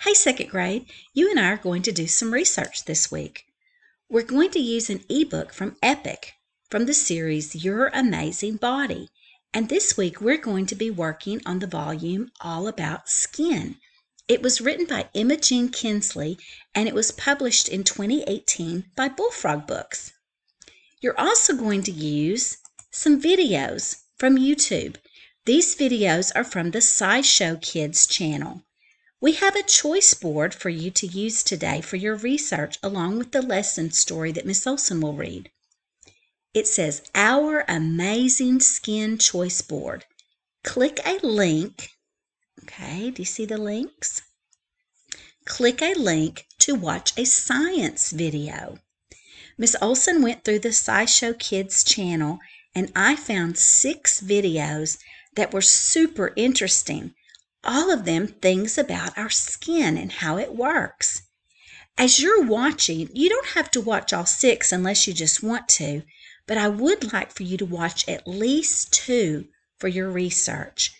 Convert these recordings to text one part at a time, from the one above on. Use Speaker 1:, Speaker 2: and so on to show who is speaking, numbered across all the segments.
Speaker 1: Hey, second grade, you and I are going to do some research this week. We're going to use an ebook from Epic from the series Your Amazing Body. And this week we're going to be working on the volume all about skin. It was written by Emma Jean Kinsley and it was published in 2018 by Bullfrog Books. You're also going to use some videos from YouTube. These videos are from the SciShow Kids channel. We have a choice board for you to use today for your research along with the lesson story that Miss Olson will read. It says Our Amazing Skin Choice Board. Click a link. Okay, do you see the links? Click a link to watch a science video. Miss Olson went through the SciShow Kids channel and I found six videos that were super interesting all of them things about our skin and how it works. As you're watching, you don't have to watch all six unless you just want to, but I would like for you to watch at least two for your research.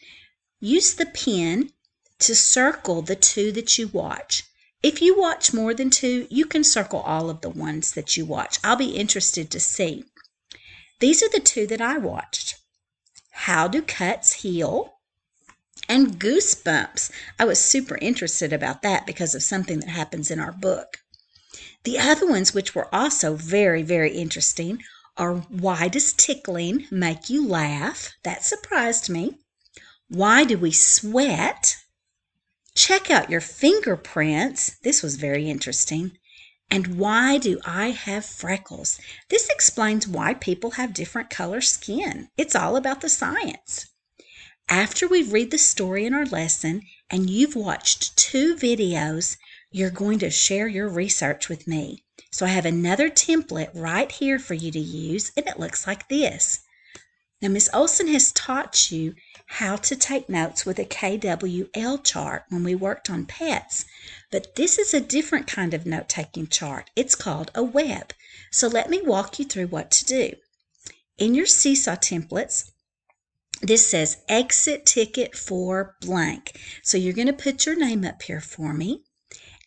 Speaker 1: Use the pen to circle the two that you watch. If you watch more than two, you can circle all of the ones that you watch. I'll be interested to see. These are the two that I watched How Do Cuts Heal? and goosebumps. I was super interested about that because of something that happens in our book. The other ones, which were also very, very interesting, are why does tickling make you laugh? That surprised me. Why do we sweat? Check out your fingerprints. This was very interesting. And why do I have freckles? This explains why people have different color skin. It's all about the science after we read the story in our lesson and you've watched two videos, you're going to share your research with me. So I have another template right here for you to use, and it looks like this. Now, Miss Olson has taught you how to take notes with a KWL chart when we worked on pets, but this is a different kind of note taking chart. It's called a web. So let me walk you through what to do. In your Seesaw templates, this says exit ticket for blank. So you're going to put your name up here for me.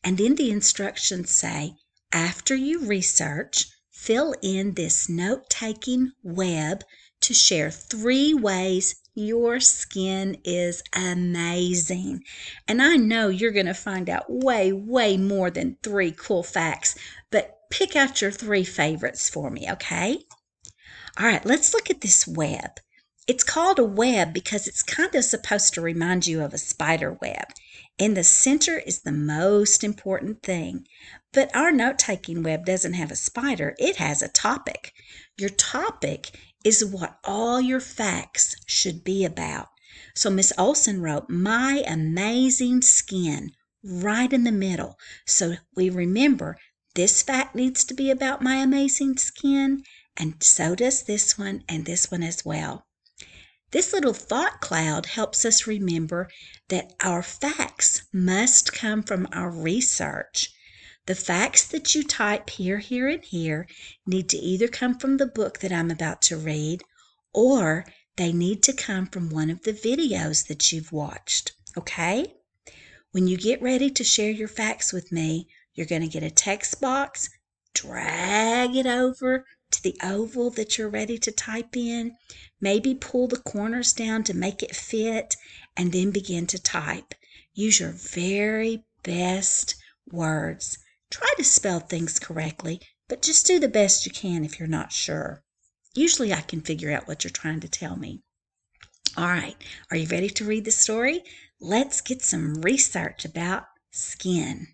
Speaker 1: And then the instructions say after you research, fill in this note taking web to share three ways your skin is amazing. And I know you're going to find out way, way more than three cool facts, but pick out your three favorites for me, okay? All right, let's look at this web. It's called a web because it's kind of supposed to remind you of a spider web. And the center is the most important thing. But our note taking web doesn't have a spider, it has a topic. Your topic is what all your facts should be about. So Miss Olson wrote, My amazing skin right in the middle. So we remember this fact needs to be about my amazing skin, and so does this one and this one as well. This little thought cloud helps us remember that our facts must come from our research. The facts that you type here, here, and here need to either come from the book that I'm about to read or they need to come from one of the videos that you've watched, okay? When you get ready to share your facts with me, you're going to get a text box, drag it over the oval that you're ready to type in, maybe pull the corners down to make it fit, and then begin to type. Use your very best words. Try to spell things correctly, but just do the best you can if you're not sure. Usually I can figure out what you're trying to tell me. All right, are you ready to read the story? Let's get some research about skin.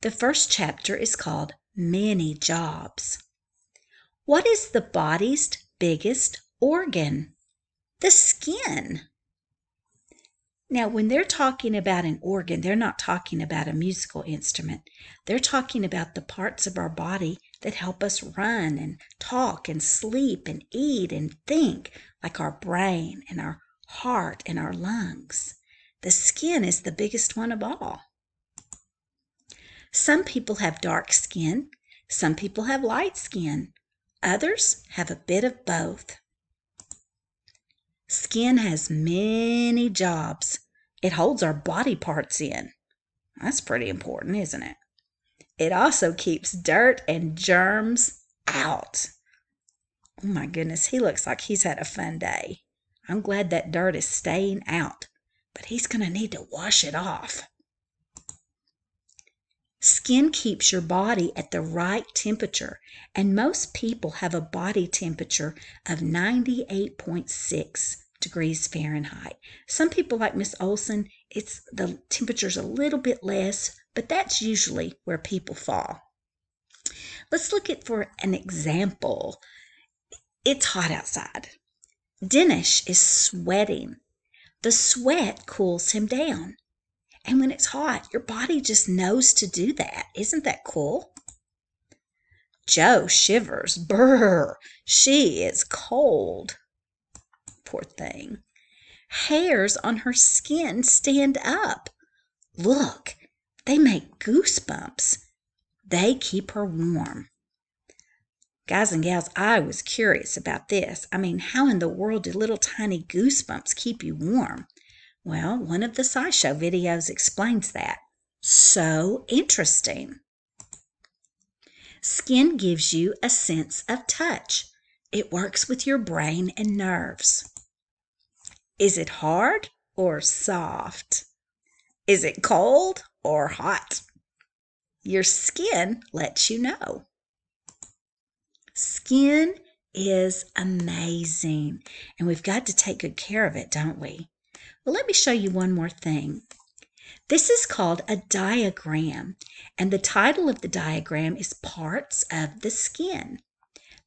Speaker 1: The first chapter is called Many Jobs. What is the body's biggest organ? The skin. Now, when they're talking about an organ, they're not talking about a musical instrument. They're talking about the parts of our body that help us run and talk and sleep and eat and think, like our brain and our heart and our lungs. The skin is the biggest one of all. Some people have dark skin, some people have light skin. Others have a bit of both. Skin has many jobs. It holds our body parts in. That's pretty important, isn't it? It also keeps dirt and germs out. Oh my goodness, he looks like he's had a fun day. I'm glad that dirt is staying out, but he's going to need to wash it off. Skin keeps your body at the right temperature, and most people have a body temperature of 98.6 degrees Fahrenheit. Some people, like Miss Olson, it's the temperature's a little bit less, but that's usually where people fall. Let's look at for an example. It's hot outside. Dennis is sweating. The sweat cools him down. And when it's hot, your body just knows to do that. Isn't that cool? Joe shivers. Brr, she is cold. Poor thing. Hairs on her skin stand up. Look, they make goosebumps. They keep her warm. Guys and gals, I was curious about this. I mean, how in the world do little tiny goosebumps keep you warm? Well, one of the SciShow videos explains that. So interesting. Skin gives you a sense of touch. It works with your brain and nerves. Is it hard or soft? Is it cold or hot? Your skin lets you know. Skin is amazing, and we've got to take good care of it, don't we? Well, let me show you one more thing. This is called a diagram, and the title of the diagram is Parts of the Skin.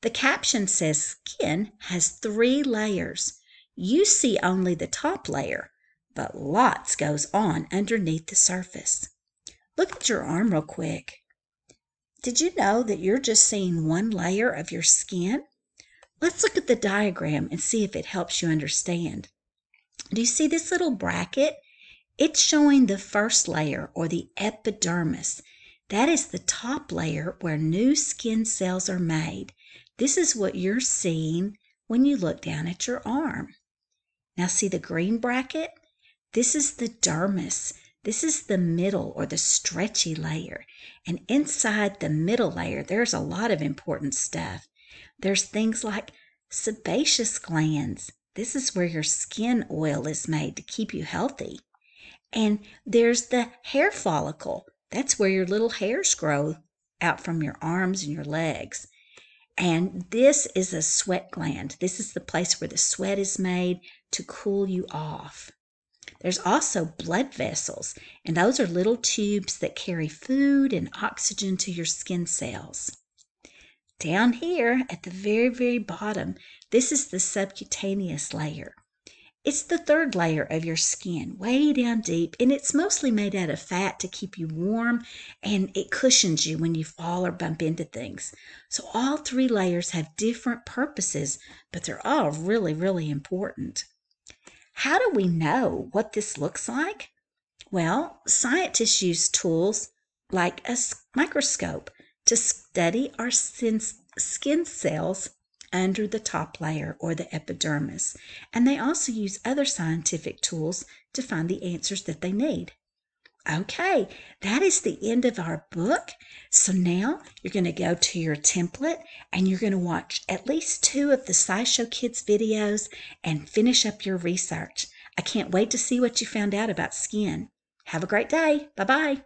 Speaker 1: The caption says skin has three layers. You see only the top layer, but lots goes on underneath the surface. Look at your arm real quick. Did you know that you're just seeing one layer of your skin? Let's look at the diagram and see if it helps you understand. Do you see this little bracket? It's showing the first layer or the epidermis. That is the top layer where new skin cells are made. This is what you're seeing when you look down at your arm. Now, see the green bracket? This is the dermis. This is the middle or the stretchy layer. And inside the middle layer, there's a lot of important stuff. There's things like sebaceous glands, this is where your skin oil is made to keep you healthy. And there's the hair follicle. That's where your little hairs grow out from your arms and your legs. And this is a sweat gland. This is the place where the sweat is made to cool you off. There's also blood vessels, and those are little tubes that carry food and oxygen to your skin cells. Down here at the very, very bottom, this is the subcutaneous layer. It's the third layer of your skin, way down deep, and it's mostly made out of fat to keep you warm and it cushions you when you fall or bump into things. So, all three layers have different purposes, but they're all really, really important. How do we know what this looks like? Well, scientists use tools like a microscope to study our skin cells under the top layer or the epidermis. And they also use other scientific tools to find the answers that they need. Okay, that is the end of our book. So now you're going to go to your template and you're going to watch at least two of the SciShow Kids videos and finish up your research. I can't wait to see what you found out about skin. Have a great day. Bye bye.